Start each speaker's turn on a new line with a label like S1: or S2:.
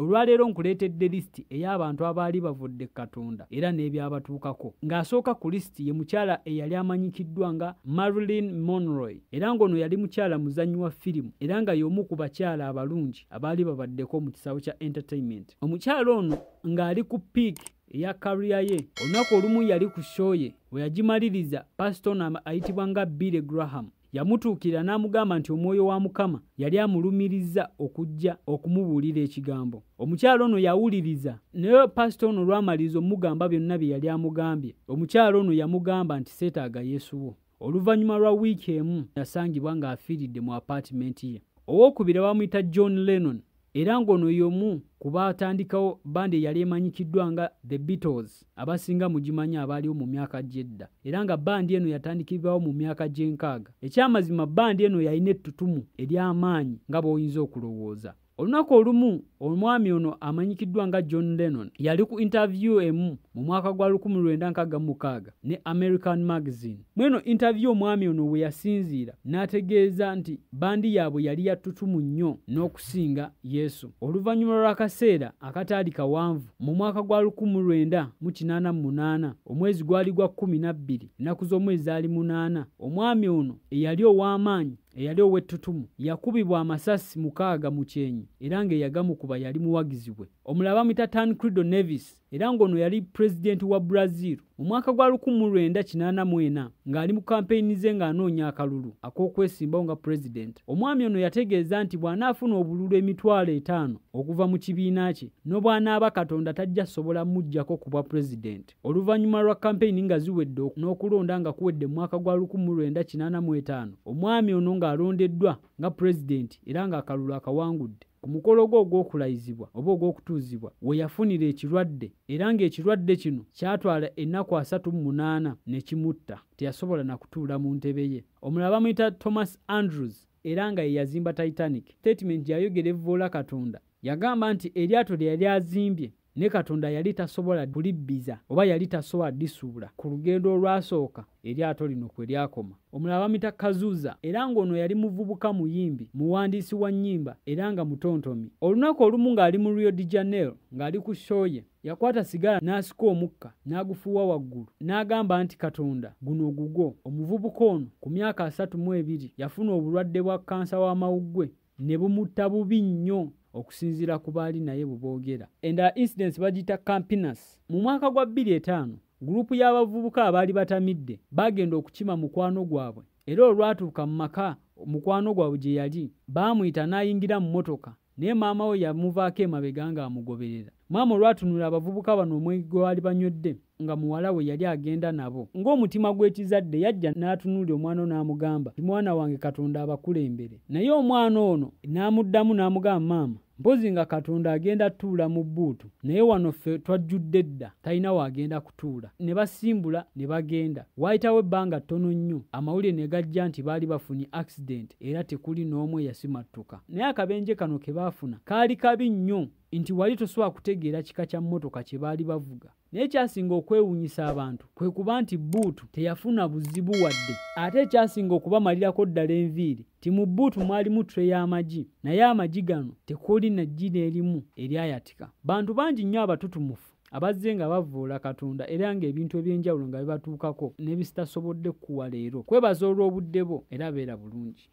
S1: olwaleero nkuleetedde lisiti ey'abantu abaali bavudde e katonda era n'ebyabatuukako ng'asooka ku lisiti ye mukyala eyali amanyikiddwa nga marilyn monroy era ng'ono yali mukyala muzannyi wa firimu era nga y'omu ku bakyala abalungi abaali babaddeko mu kisaawo kya entertainment omukyala ono ng'ali ku piik eya kariya ye olunaku olumu yali ku shoo ye we yagimaliriza pasitona ayitibwa nga bile graham yamutuukira n'amugamba nti omwoyo wa mukama yali amulumiriza okujja okumubuulira ekigambo omukyalo ono yawuliriza naye pasita ono olwamaliriza omugamba byonna bye yali amugambye omukyalo ono yamugamba nti seetaaga yesuwo oluvannyuma lwa wiiki emu yasangibwa ng'afiiridde mu apaatimenti ye owookubira bamuyita john lennon era ng'ono y'omu ku baatandikawo bandi eyali emanyikiddwa nga the beatles abasinga mugimanyi abaaliwo mu myaka gy'edda era nga bandi eno yatandikibwawo mu myaka gy'enkaaga ekyamazima bandi eno yalina ettutumu ery'amaanyi nga bw'oyinza okulowooza olunaku olumu omwami ono amanyikiddwa nga john lennon yali ku intavyu emu mu mwaka gwa 1906 ne american magazine mweno intavyu omwami ono we yasinziira n'ategeeza nti bandi yaabwe yali yatutumu nnyo n'okusinga yesu oluvannyuma lw'akaseera akataali kawanvu mu mwaka gwa 1988 omwezi gwali gwa 12 enaku z'omwezi ali 8 omwami ono eyali ow'amaanyi eyali ow'ettutumu yakubibwa amasasi mukaaga mu kyenyi era ng'eyagamukuba yali muwagizibwe omulaba mwita tancredo nevis era ng'ono yali pulezidenti wa brazil mu mwaka gwa 1984 ng'ali mu kampeyini ze ng'anoonya akalulu ak'okwesimbawo nga pulezidenti omwami ono yategeeza nti bw'anaafuna obululu emitwalo etaano okuva mu kibiina kye n'obwanaaba katonda tajja sobola mmuggyako ku bwa pulezidenti oluvannyuma lwa kampeyini nga ziwedde n'okulonda nga kuwedde mu mwaka gwa 1985 omwami ono ng'alondeddwa nga pulezidenti era ng'akalulu akawangudde ku mukolo gwe ogw'okulayizibwa oba ogw'okutuuzibwa we yafunira ekirwadde era ng'ekirwadde kino kyatwala ennaku 38 ne kimutta teyasobola na kutuula mu ntebe ye omulala bamuyita thomas andrews era nga ye yazimba titanic statement yayogera evvoola katonda yagamba nti eryato lye yali azimbye ne katonda yali tasobola kulibbiza oba yali tasobola ddisuula ku lugendo olwasooka eryato lino kwe lyakoma omulaba mita kazuza era ng'ono yali muvubuka muyimbi muwandiisi wa nnyimba era nga mutontomi olunaku olumu ng'ali mu rio de janeiro ng'ali ku shoye yakwata sigala n'asika omukka n'agufuuwa waggulu n'agamba nti katonda guno gugwo omuvubuka ono ku myaka asatu mu ebiri yafuna obulwadde bwa kansa w'amawuggwe ne bumutta bubi nnyo okusinziira ku baali naye bwebogera endala incidence bagiyita campinas mu mwaka gwa 25 gurupu y'abavubuka abaali batamidde baagenda okukima mukwano gwabwe era olwatuuka mu maka mukwano gwabwe gye yali baamuyita n'ayingira mu mmotoka naye maama we yamuvaako emabega ng'amugoberera maama olwatunula abavubuka bano omwengi gwe baali banywedde nga muwala we yali agenda nabo ng'omutima gw'ekizadde yajja n'atunuulya omwana ono amugamba ti mwana wange katonda abakulembere naye omwana ono n'amuddamu n'amugamba maama mpozi nga katonda agenda tuula mu bbuutu naye wano ffe twajjudde dda talina waagenda kutuula ne basimbula ne bagenda waayitawo ebbanga ttono nnyo amawulire ne gajja nti baali bafunye akisidenti era tekuli n'omu eyasimattuka naye akabenje kano ke baafuna kaali kabi nnyo nti wali tosobola kutegeera kika kya mmotoka kye baali bavuga naye kyasinga okwewuunyisa abantu kwe kuba nti buutu teyafuna buzibu wadde ate ekyasinga okubamalirako ddala enviiri ti mu buutu mwalimu ture y'amagi naye amagi gano tekuli na ggi n'erimu eryayatika bantu bangi nnyo abatutumufu abazze nga bavuula katonda era ng'ebintu eby'enjawulo nga bibatuukako n'ebisitasobodde kkuwa leero kwebaza olw'obudde bo era beera bulungi